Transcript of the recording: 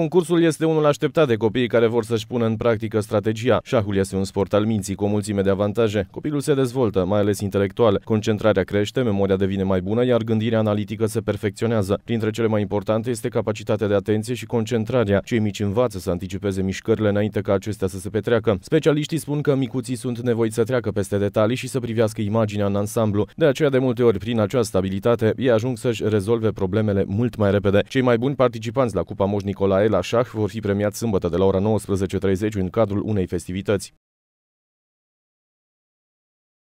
Concursul este unul așteptat de copiii care vor să-și pună în practică strategia. Șahul este un sport al minții cu o mulțime de avantaje. Copilul se dezvoltă, mai ales intelectual. Concentrarea crește, memoria devine mai bună, iar gândirea analitică se perfecționează. Printre cele mai importante este capacitatea de atenție și concentrarea. Cei mici învață să anticipeze mișcările înainte ca acestea să se petreacă. Specialiștii spun că micuții sunt nevoiți să treacă peste detalii și să privească imaginea în ansamblu. De aceea, de multe ori, prin această abilitate, ei ajung să-și rezolve problemele mult mai repede. Cei mai buni participanți la Cupa Moș Nicolae la șah vor fi premiați sâmbătă de la ora 19.30 în cadrul unei festivități.